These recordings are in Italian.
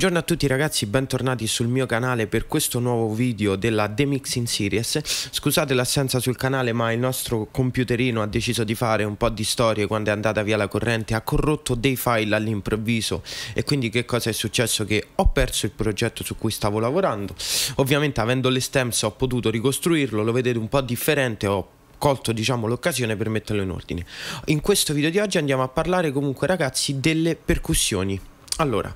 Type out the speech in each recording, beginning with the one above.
Buongiorno a tutti ragazzi, bentornati sul mio canale per questo nuovo video della Demixing Series. Scusate l'assenza sul canale ma il nostro computerino ha deciso di fare un po' di storie quando è andata via la corrente, ha corrotto dei file all'improvviso e quindi che cosa è successo? Che ho perso il progetto su cui stavo lavorando. Ovviamente avendo le stems ho potuto ricostruirlo, lo vedete un po' differente, ho colto diciamo l'occasione per metterlo in ordine. In questo video di oggi andiamo a parlare comunque ragazzi delle percussioni. Allora,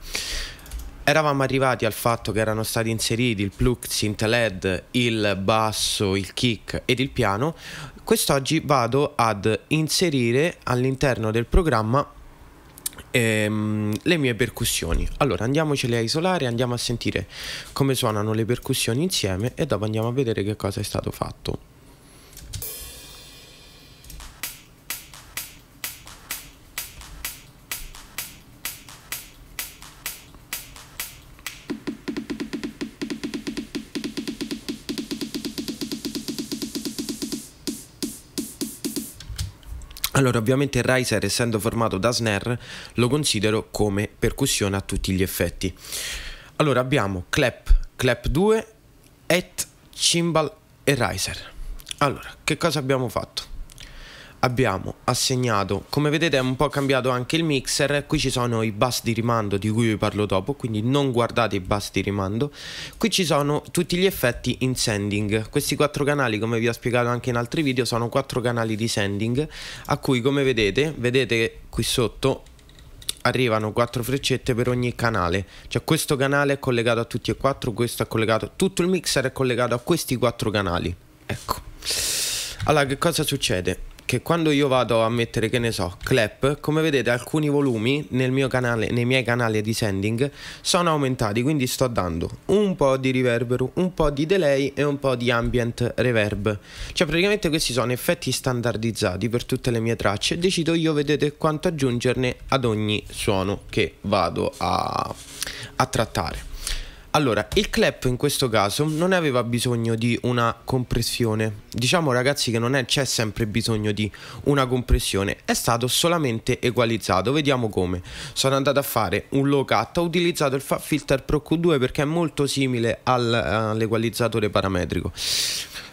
Eravamo arrivati al fatto che erano stati inseriti il plug, LED, il basso, il kick ed il piano. Quest'oggi vado ad inserire all'interno del programma ehm, le mie percussioni. Allora andiamocele a isolare, andiamo a sentire come suonano le percussioni insieme e dopo andiamo a vedere che cosa è stato fatto. Allora, ovviamente Riser, essendo formato da snare, lo considero come percussione a tutti gli effetti. Allora, abbiamo clap, clap 2, et, cymbal e riser. Allora, che cosa abbiamo fatto? abbiamo assegnato come vedete è un po' cambiato anche il mixer qui ci sono i bus di rimando di cui vi parlo dopo quindi non guardate i bus di rimando qui ci sono tutti gli effetti in sending questi quattro canali come vi ho spiegato anche in altri video sono quattro canali di sending a cui come vedete vedete qui sotto arrivano quattro freccette per ogni canale cioè questo canale è collegato a tutti e quattro questo è collegato tutto il mixer è collegato a questi quattro canali ecco allora che cosa succede che quando io vado a mettere, che ne so, clap, come vedete alcuni volumi nel mio canale, nei miei canali di sending sono aumentati, quindi sto dando un po' di riverbero, un po' di delay e un po' di ambient reverb. Cioè praticamente questi sono effetti standardizzati per tutte le mie tracce, decido io, vedete, quanto aggiungerne ad ogni suono che vado a, a trattare. Allora, il clap in questo caso non aveva bisogno di una compressione. Diciamo ragazzi che non c'è sempre bisogno di una compressione, è stato solamente equalizzato. Vediamo come. Sono andato a fare un low cut, ho utilizzato il Fat Filter Pro Q2 perché è molto simile eh, all'equalizzatore parametrico.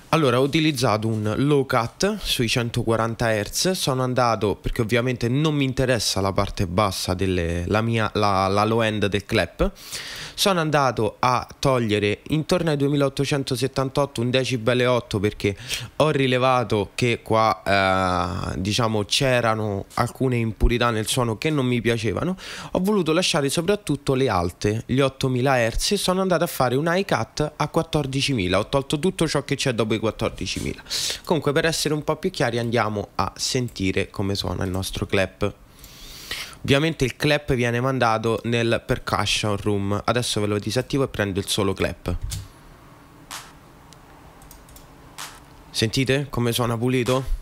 Allora, ho utilizzato un low cut sui 140 Hz, sono andato, perché ovviamente non mi interessa la parte bassa della la, la low end del clap, sono andato a togliere intorno ai 2878 un decibel e 8 perché ho rilevato che qua eh, diciamo c'erano alcune impurità nel suono che non mi piacevano ho voluto lasciare soprattutto le alte gli 8000 Hz e sono andato a fare un high cut a 14000 ho tolto tutto ciò che c'è dopo i 14000 comunque per essere un po' più chiari andiamo a sentire come suona il nostro clap Ovviamente il clap viene mandato nel percussion room. Adesso ve lo disattivo e prendo il solo clap. Sentite come suona pulito?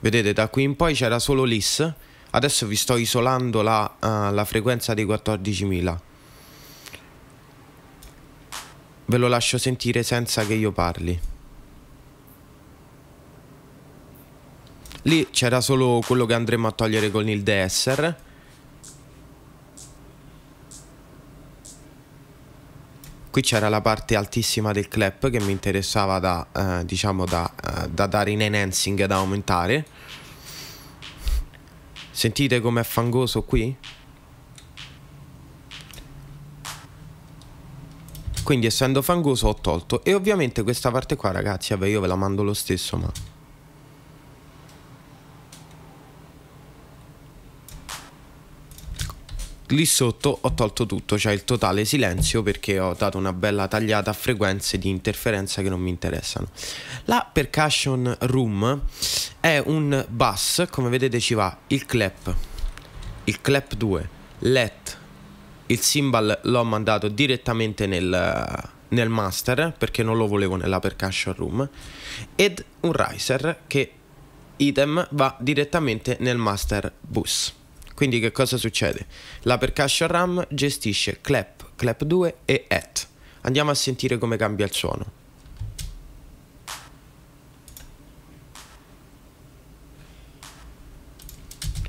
Vedete, da qui in poi c'era solo l'IS. Adesso vi sto isolando la, uh, la frequenza dei 14.000. Ve lo lascio sentire senza che io parli. Lì c'era solo quello che andremo a togliere con il DSR. Qui c'era la parte altissima del clap che mi interessava da, eh, diciamo da, eh, da dare in enhancing, da aumentare. Sentite com'è fangoso qui? Quindi essendo fangoso ho tolto E ovviamente questa parte qua ragazzi Vabbè io ve la mando lo stesso ma lì sotto ho tolto tutto, cioè il totale silenzio perché ho dato una bella tagliata a frequenze di interferenza che non mi interessano. La percussion room è un bus, come vedete ci va il clap, il clap 2, let, il cymbal l'ho mandato direttamente nel, nel master perché non lo volevo nella percussion room ed un riser che idem va direttamente nel master bus. Quindi che cosa succede? La percussion RAM gestisce clap, clap 2 e at. Andiamo a sentire come cambia il suono.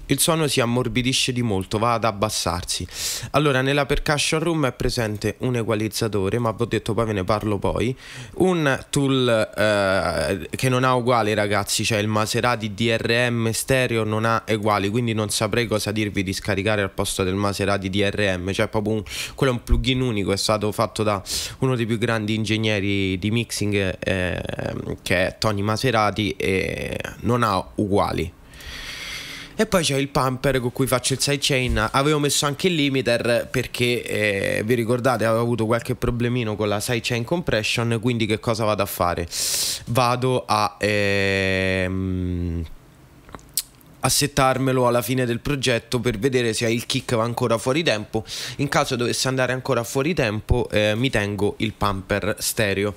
il suono si ammorbidisce di molto, va ad abbassarsi. Allora, nella percussion room è presente un equalizzatore, ma vi ho detto poi ve ne parlo poi, un tool eh, che non ha uguali ragazzi, cioè il Maserati DRM stereo non ha uguali, quindi non saprei cosa dirvi di scaricare al posto del Maserati DRM, cioè proprio un, quello è un plugin unico, è stato fatto da uno dei più grandi ingegneri di mixing eh, che è Tony Maserati e non ha uguali e poi c'è il pumper con cui faccio il sidechain. Avevo messo anche il limiter perché eh, vi ricordate avevo avuto qualche problemino con la sidechain compression. Quindi che cosa vado a fare? Vado a... Ehm, assettarmelo alla fine del progetto per vedere se il kick va ancora fuori tempo. In caso dovesse andare ancora fuori tempo, eh, mi tengo il pumper stereo.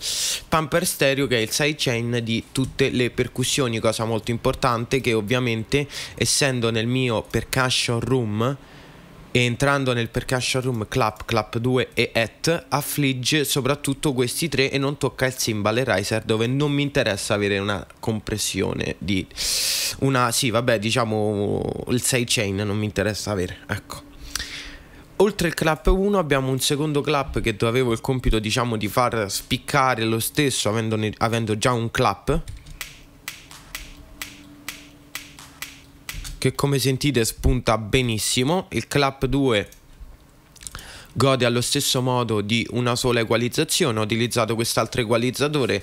Pumper stereo che è il sidechain di tutte le percussioni, cosa molto importante che ovviamente essendo nel mio percussion room e entrando nel percussion room clap, clap 2 e at affligge soprattutto questi tre e non tocca il cymbal e riser dove non mi interessa avere una compressione di una sì vabbè diciamo il 6 chain non mi interessa avere ecco Oltre il clap 1 abbiamo un secondo clap che avevo il compito diciamo di far spiccare lo stesso avendo, avendo già un clap che come sentite spunta benissimo, il clap 2 gode allo stesso modo di una sola equalizzazione. Ho utilizzato quest'altro equalizzatore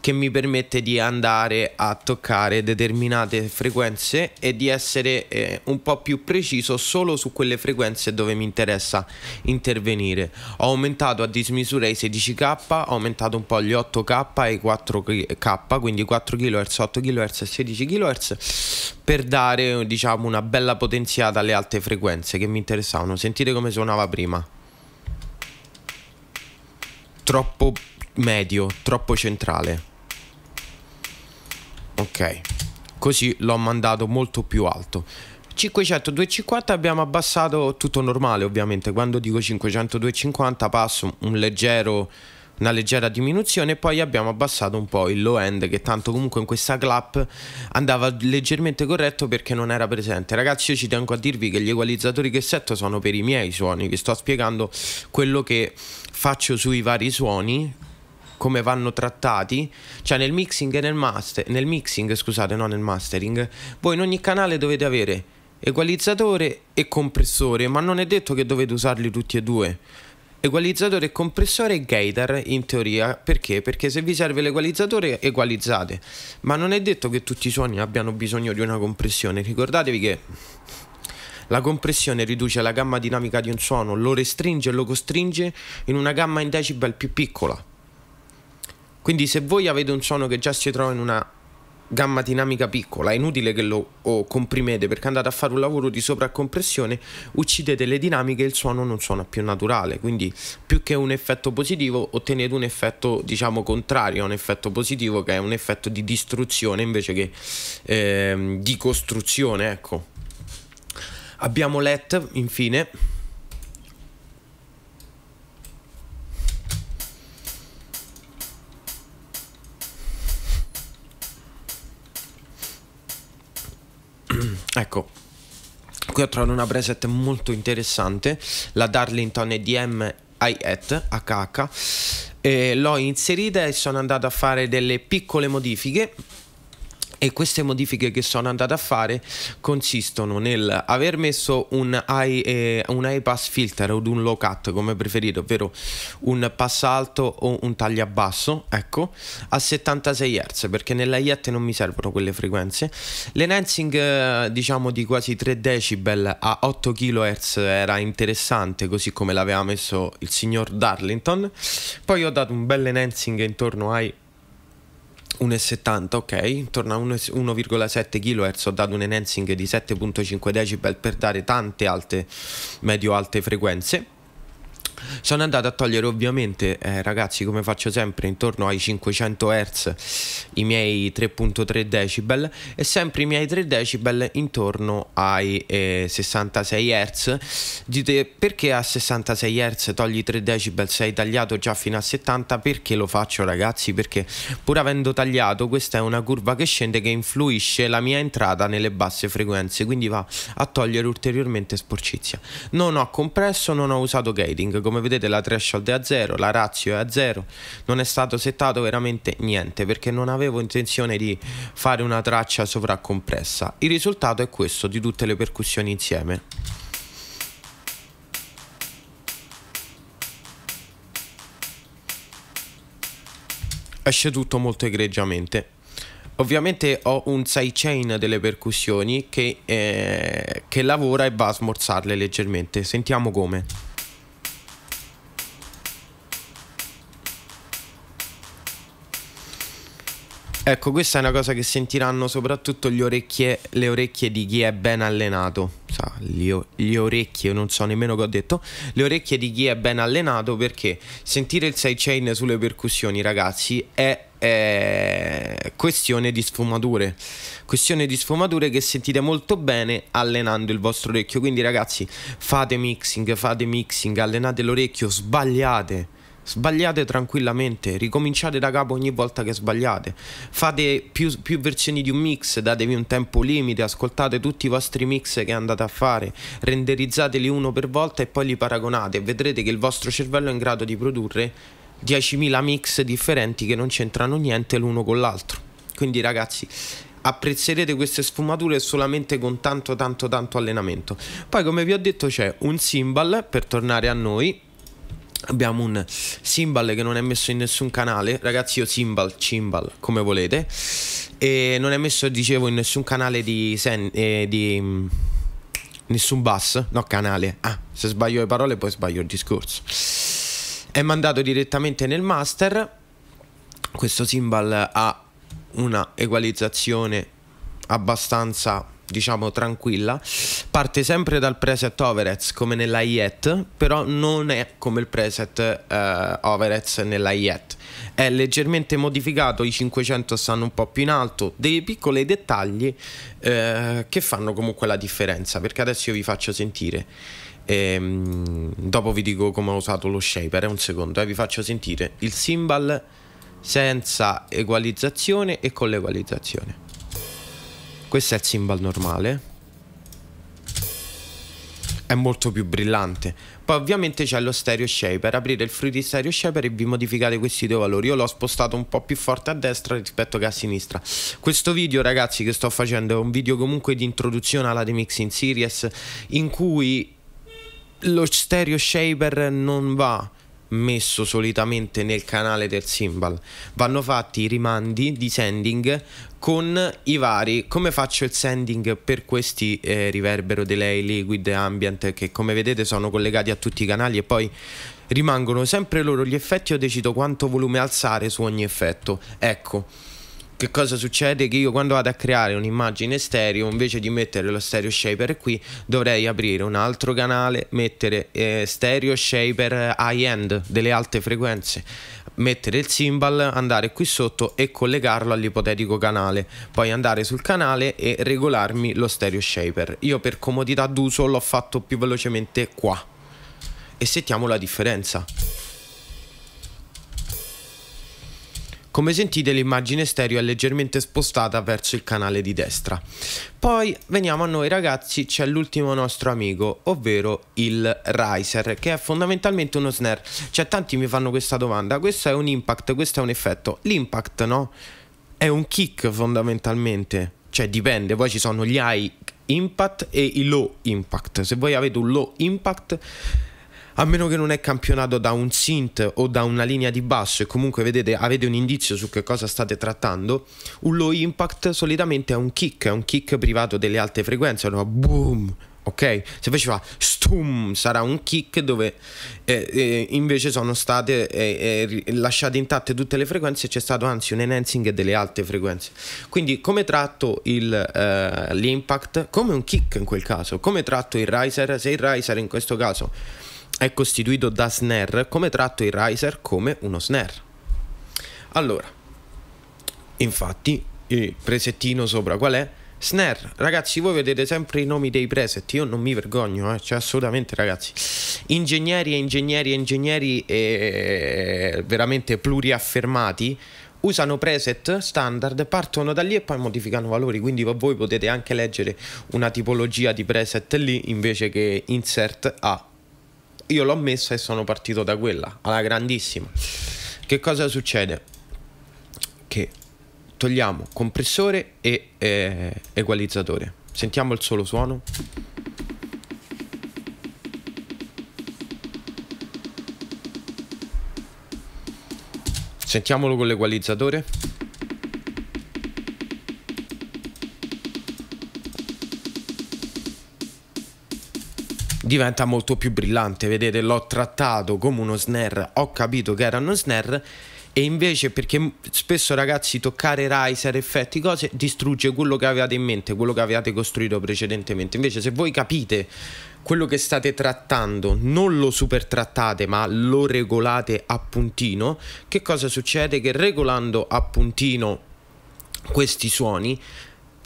che mi permette di andare a toccare determinate frequenze e di essere eh, un po' più preciso solo su quelle frequenze dove mi interessa intervenire. Ho aumentato a dismisura i 16K, ho aumentato un po' gli 8K e i 4K, quindi 4 kHz, 8 kHz e 16 kHz per dare diciamo una bella potenziata alle alte frequenze che mi interessavano. Sentite come suonava prima. Troppo medio, troppo centrale. Ok, così l'ho mandato molto più alto. 500 250 abbiamo abbassato tutto normale ovviamente quando dico 500 250 passo un leggero una leggera diminuzione poi abbiamo abbassato un po' il low end che tanto comunque in questa clap andava leggermente corretto perché non era presente ragazzi io ci tengo a dirvi che gli equalizzatori che setto sono per i miei suoni vi sto spiegando quello che faccio sui vari suoni come vanno trattati, cioè nel mixing e nel master, nel mixing, scusate, no nel mastering, voi in ogni canale dovete avere equalizzatore e compressore, ma non è detto che dovete usarli tutti e due. Equalizzatore, compressore e gator in teoria perché? Perché se vi serve l'equalizzatore equalizzate, ma non è detto che tutti i suoni abbiano bisogno di una compressione. Ricordatevi che la compressione riduce la gamma dinamica di un suono, lo restringe e lo costringe in una gamma in decibel più piccola. Quindi se voi avete un suono che già si trova in una gamma dinamica piccola, è inutile che lo comprimete perché andate a fare un lavoro di sovraccompressione, uccidete le dinamiche e il suono non suona più naturale, quindi più che un effetto positivo ottenete un effetto diciamo contrario a un effetto positivo che è un effetto di distruzione invece che eh, di costruzione, ecco. Abbiamo let infine ecco, qui ho trovato una preset molto interessante, la Darlington EDM IET HH, l'ho inserita e sono andato a fare delle piccole modifiche e queste modifiche che sono andato a fare consistono nel aver messo un, high, eh, un high pass filter o un low cut come preferite, ovvero un pass alto o un taglia basso, ecco, a 76 Hz perché nella IET non mi servono quelle frequenze. L'enhancing eh, diciamo di quasi 3 decibel a 8 kHz era interessante così come l'aveva messo il signor Darlington. Poi ho dato un bel enhancing intorno ai 1,70 ok, intorno a 1,7 kHz ho dato un enhancing di 7.5 decibel per dare tante alte, medio alte frequenze sono andato a togliere ovviamente, eh, ragazzi, come faccio sempre, intorno ai 500 Hz i miei 3.3 decibel e sempre i miei 3 decibel intorno ai eh, 66 Hz. Dite perché a 66 Hz togli 3 decibel sei tagliato già fino a 70? Perché lo faccio, ragazzi? Perché pur avendo tagliato, questa è una curva che scende che influisce la mia entrata nelle basse frequenze, quindi va a togliere ulteriormente sporcizia. Non ho compresso, non ho usato gating come vedete la threshold è a zero, la ratio è a zero, non è stato settato veramente niente perché non avevo intenzione di fare una traccia sovraccompressa. Il risultato è questo di tutte le percussioni insieme. esce tutto molto egregiamente. Ovviamente ho un sidechain delle percussioni che, eh, che lavora e va a smorzarle leggermente. Sentiamo come. Ecco, questa è una cosa che sentiranno soprattutto orecchie, le orecchie di chi è ben allenato. Sa, le orecchie, non so nemmeno che ho detto. Le orecchie di chi è ben allenato perché sentire il sidechain sulle percussioni, ragazzi, è eh, questione di sfumature. Questione di sfumature che sentite molto bene allenando il vostro orecchio. Quindi, ragazzi, fate mixing, fate mixing, allenate l'orecchio, sbagliate sbagliate tranquillamente, ricominciate da capo ogni volta che sbagliate, fate più, più, versioni di un mix, datevi un tempo limite, ascoltate tutti i vostri mix che andate a fare, renderizzateli uno per volta e poi li paragonate e vedrete che il vostro cervello è in grado di produrre 10.000 mix differenti che non c'entrano niente l'uno con l'altro. Quindi ragazzi, apprezzerete queste sfumature solamente con tanto tanto tanto allenamento. Poi come vi ho detto c'è un cymbal per tornare a noi Abbiamo un Simbal che non è messo in nessun canale, ragazzi io Simbal, Cimbal, come volete, e non è messo, dicevo, in nessun canale di... Sen, eh, di mm, nessun bus, no canale, ah, se sbaglio le parole poi sbaglio il discorso. È mandato direttamente nel master, questo Simbal ha una equalizzazione abbastanza diciamo tranquilla, parte sempre dal preset overheads come nella IET, però non è come il preset eh, overheads nella IET. È leggermente modificato, i 500 stanno un po' più in alto, dei piccoli dettagli eh, che fanno comunque la differenza, perché adesso io vi faccio sentire. E, ehm, dopo vi dico come ho usato lo shaper, eh, un secondo, eh, vi faccio sentire il cymbal senza equalizzazione e con l'equalizzazione. Questo è il cymbal normale È molto più brillante Poi ovviamente c'è lo stereo shaper Aprire il fruity stereo shaper e vi modificate questi due valori Io l'ho spostato un po' più forte a destra rispetto che a sinistra Questo video ragazzi che sto facendo è un video comunque di introduzione alla The Mixing Series In cui lo stereo shaper non va messo solitamente nel canale del Simbal. Vanno fatti i rimandi di sending con i vari come faccio il sending per questi eh, riverbero, delay, liquid, ambient che come vedete sono collegati a tutti i canali e poi rimangono sempre loro gli effetti ho deciso quanto volume alzare su ogni effetto. Ecco che cosa succede? Che io quando vado a creare un'immagine stereo, invece di mettere lo stereo shaper qui, dovrei aprire un altro canale, mettere eh, stereo shaper high end delle alte frequenze, mettere il cymbal, andare qui sotto e collegarlo all'ipotetico canale, poi andare sul canale e regolarmi lo stereo shaper. Io per comodità d'uso l'ho fatto più velocemente qua e sentiamo la differenza. Come sentite l'immagine stereo è leggermente spostata verso il canale di destra. Poi veniamo a noi ragazzi, c'è l'ultimo nostro amico, ovvero il riser, che è fondamentalmente uno snare. Cioè tanti mi fanno questa domanda, questo è un impact, questo è un effetto. L'impact no? È un kick fondamentalmente. Cioè dipende, poi ci sono gli high impact e i low impact. Se voi avete un low impact a meno che non è campionato da un synth o da una linea di basso e comunque vedete, avete un indizio su che cosa state trattando, un low impact solitamente è un kick, è un kick privato delle alte frequenze, è boom, ok? Se invece fa stum sarà un kick dove eh, eh, invece sono state eh, eh, lasciate intatte tutte le frequenze e c'è stato anzi un enhancing delle alte frequenze. Quindi come tratto il, eh, l'impact? Come un kick in quel caso, come tratto il riser? Se il riser in questo caso è costituito da snare, come tratto il riser come uno snare. Allora, infatti, il presettino sopra qual è? Snare, ragazzi, voi vedete sempre i nomi dei preset, io non mi vergogno, eh? cioè assolutamente ragazzi. Ingegneri e ingegneri e ingegneri eh, veramente pluriaffermati usano preset standard, partono da lì e poi modificano valori, quindi voi potete anche leggere una tipologia di preset lì invece che insert a io l'ho messa e sono partito da quella, alla grandissima. Che cosa succede? Che togliamo compressore e eh, equalizzatore. Sentiamo il solo suono. Sentiamolo con l'equalizzatore. diventa molto più brillante. Vedete, l'ho trattato come uno snare, ho capito che era uno snare e invece perché spesso ragazzi toccare riser, effetti, cose distrugge quello che avevate in mente, quello che avevate costruito precedentemente. Invece se voi capite quello che state trattando, non lo super trattate, ma lo regolate a puntino, che cosa succede? Che regolando a puntino questi suoni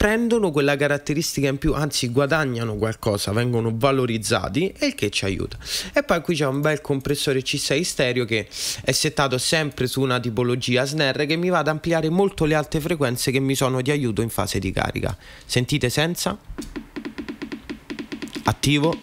prendono quella caratteristica in più, anzi guadagnano qualcosa, vengono valorizzati e il che ci aiuta. E poi qui c'è un bel compressore C6 stereo che è settato sempre su una tipologia snare che mi va ad ampliare molto le alte frequenze che mi sono di aiuto in fase di carica. Sentite senza? Attivo.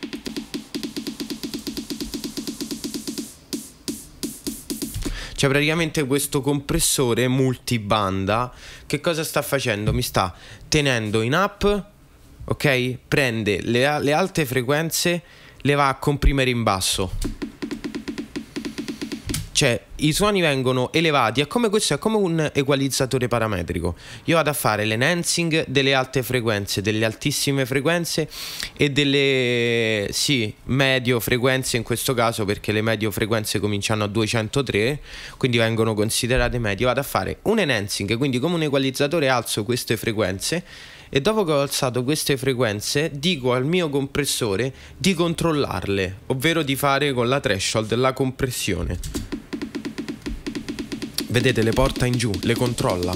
C'è praticamente questo compressore multibanda che cosa sta facendo? Mi sta tenendo in up, ok? Prende le, le alte frequenze, le va a comprimere in basso. Cioè, i suoni vengono elevati, è come questo, è come un equalizzatore parametrico. Io vado a fare l'enhancing delle alte frequenze, delle altissime frequenze e delle, sì, medio frequenze in questo caso, perché le medio frequenze cominciano a 203, quindi vengono considerate medie. Vado a fare un enhancing, quindi come un equalizzatore alzo queste frequenze e dopo che ho alzato queste frequenze dico al mio compressore di controllarle, ovvero di fare con la threshold la compressione. Vedete, le porta in giù, le controlla.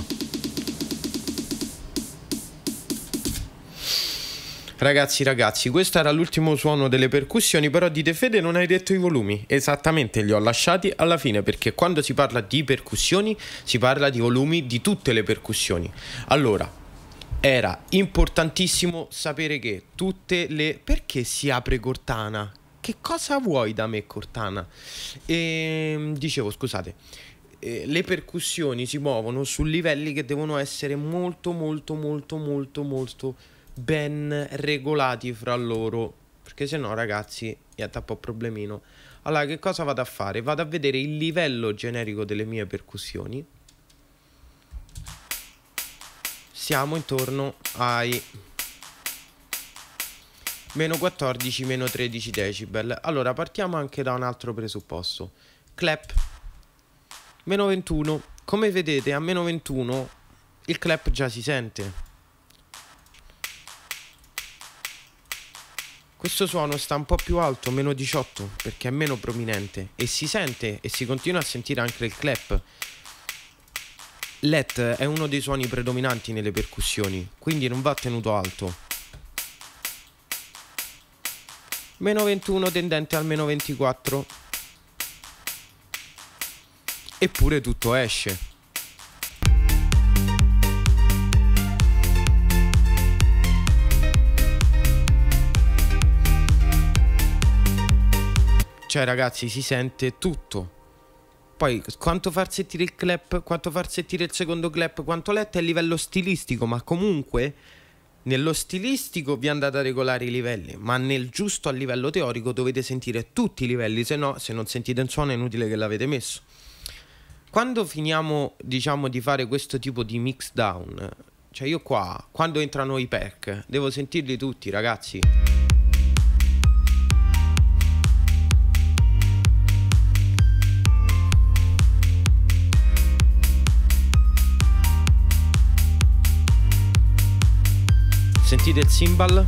Ragazzi, ragazzi, questo era l'ultimo suono delle percussioni, però dite Fede non hai detto i volumi. Esattamente, li ho lasciati alla fine, perché quando si parla di percussioni si parla di volumi di tutte le percussioni. Allora, era importantissimo sapere che tutte le... Perché si apre Cortana? Che cosa vuoi da me Cortana? E... Ehm, dicevo, scusate. Eh, le percussioni si muovono su livelli che devono essere molto molto molto molto molto ben regolati fra loro perché se no ragazzi mi a a problemino allora che cosa vado a fare? vado a vedere il livello generico delle mie percussioni siamo intorno ai meno 14 meno 13 decibel allora partiamo anche da un altro presupposto clap Meno 21. Come vedete a meno 21 il clap già si sente. Questo suono sta un po' più alto, meno 18, perché è meno prominente e si sente e si continua a sentire anche il clap. L'et è uno dei suoni predominanti nelle percussioni, quindi non va tenuto alto. Meno 21 tendente al meno 24 eppure tutto esce. Cioè ragazzi si sente tutto. Poi quanto far sentire il clap, quanto far sentire il secondo clap, quanto letto è a livello stilistico, ma comunque nello stilistico vi andate a regolare i livelli, ma nel giusto a livello teorico dovete sentire tutti i livelli, se no se non sentite un suono è inutile che l'avete messo quando finiamo, diciamo, di fare questo tipo di mix down, cioè io qua, quando entrano i pack, devo sentirli tutti, ragazzi. Sentite il cymbal?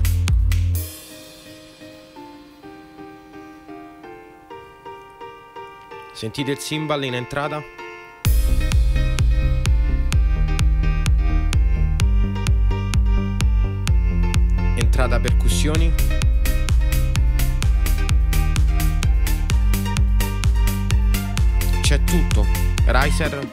Sentite il cymbal in entrata? da percussioni, c'è tutto, riser,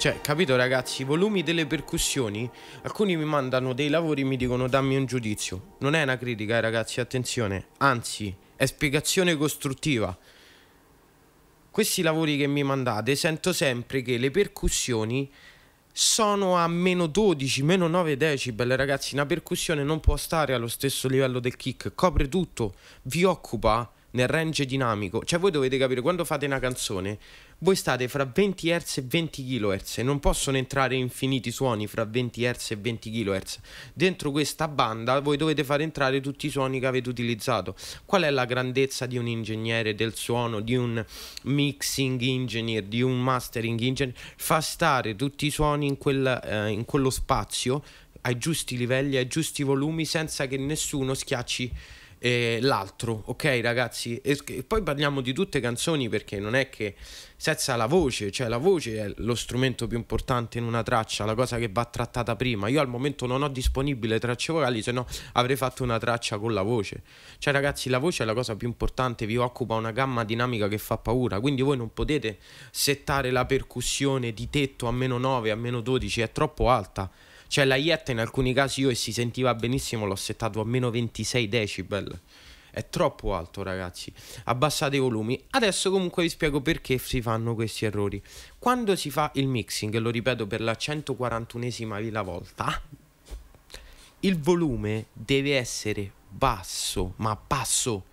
Cioè, capito ragazzi, i volumi delle percussioni, alcuni mi mandano dei lavori e mi dicono dammi un giudizio. Non è una critica, eh, ragazzi, attenzione. Anzi, è spiegazione costruttiva. Questi lavori che mi mandate sento sempre che le percussioni sono a meno 12, meno 9 decibel, ragazzi. Una percussione non può stare allo stesso livello del kick, copre tutto, vi occupa nel range dinamico. Cioè, voi dovete capire quando fate una canzone, voi state fra 20 Hz e 20 kHz, non possono entrare infiniti suoni fra 20 Hz e 20 kHz. Dentro questa banda voi dovete far entrare tutti i suoni che avete utilizzato. Qual è la grandezza di un ingegnere del suono, di un mixing engineer, di un mastering engineer? Fa stare tutti i suoni in, quel, eh, in quello spazio ai giusti livelli, ai giusti volumi, senza che nessuno schiacci e l'altro, ok ragazzi? E, e, poi parliamo di tutte canzoni perché non è che senza la voce, cioè la voce è lo strumento più importante in una traccia, la cosa che va trattata prima. Io al momento non ho disponibile tracce vocali, se no avrei fatto una traccia con la voce. Cioè ragazzi, la voce è la cosa più importante, vi occupa una gamma dinamica che fa paura, quindi voi non potete settare la percussione di tetto a meno 9, a meno 12, è troppo alta cioè la IET in alcuni casi io e si sentiva benissimo, l'ho settato a meno 26 decibel. È troppo alto, ragazzi. Abbassate i volumi. Adesso comunque vi spiego perché si fanno questi errori. Quando si fa il mixing, lo ripeto per la 141esima volta, il volume deve essere basso, ma basso.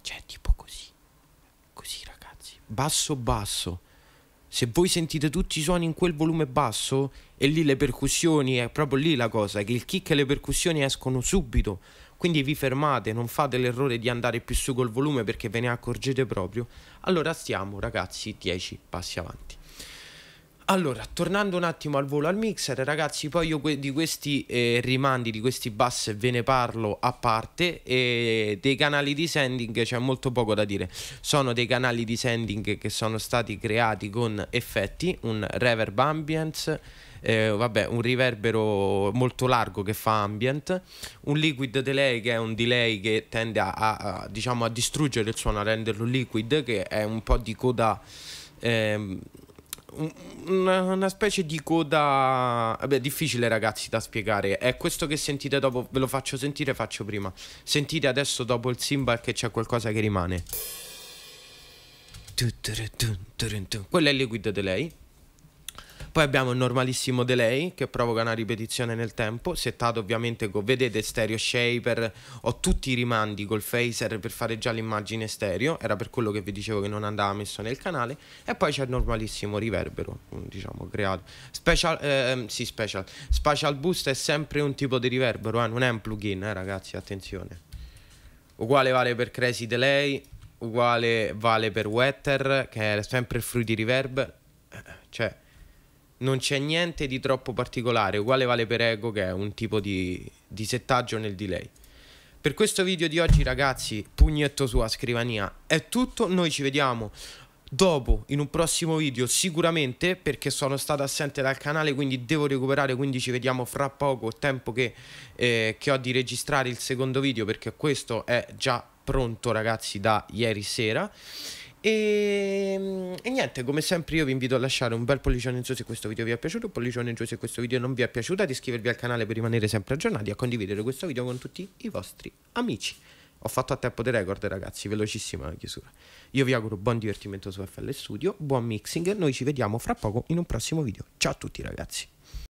Cioè, tipo così. Così, ragazzi. Basso, basso se voi sentite tutti i suoni in quel volume basso, e lì le percussioni, è proprio lì la cosa, che il kick e le percussioni escono subito, quindi vi fermate, non fate l'errore di andare più su col volume perché ve ne accorgete proprio, allora stiamo ragazzi 10 passi avanti. Allora, tornando un attimo al volo al mixer, ragazzi, poi io que- di questi eh, rimandi, di questi bus ve ne parlo a parte. E dei canali di sending c'è cioè molto poco da dire. Sono dei canali di sending che sono stati creati con effetti, un reverb ambience. Eh, vabbè, un riverbero molto largo che fa ambient, un liquid delay che è un delay che tende a, a, a, diciamo, a distruggere il suono, a renderlo liquid, che è un po' di coda. Ehm, una, una, specie di coda. Vabbè, difficile, ragazzi, da spiegare. È questo che sentite dopo. Ve lo faccio sentire, faccio prima. Sentite adesso dopo il cymbal che c'è qualcosa che rimane. quella è il liquid delay. Poi abbiamo il normalissimo delay che provoca una ripetizione nel tempo, settato ovviamente con, vedete, stereo shaper, ho tutti i rimandi col phaser per fare già l'immagine stereo, era per quello che vi dicevo che non andava messo nel canale, e poi c'è il normalissimo riverbero, mm, diciamo, creato. Special, eh, sì, special. Spatial Boost è sempre un tipo di riverbero, eh? non è un plugin, eh, ragazzi, attenzione. Uguale vale per Crazy Delay, uguale vale per Wetter, che è sempre il free reverb, eh, cioè non c'è niente di troppo particolare, uguale vale per Ego che è un tipo di, di settaggio nel delay. Per questo video di oggi ragazzi, pugnetto sulla scrivania, è tutto, noi ci vediamo dopo in un prossimo video sicuramente perché sono stato assente dal canale quindi devo recuperare quindi ci vediamo fra poco tempo che, eh, che ho di registrare il secondo video perché questo è già pronto ragazzi da ieri sera e, ehm, e, niente, come sempre io vi invito a lasciare un bel pollicione in su se questo video vi è piaciuto, un pollicione in giù se questo video non vi è piaciuto, ad iscrivervi al canale per rimanere sempre aggiornati e a condividere questo video con tutti i vostri amici. Ho fatto a tempo dei record ragazzi, velocissima la chiusura. Io vi auguro buon divertimento su FL Studio, buon mixing, noi ci vediamo fra poco in un prossimo video. Ciao a tutti ragazzi.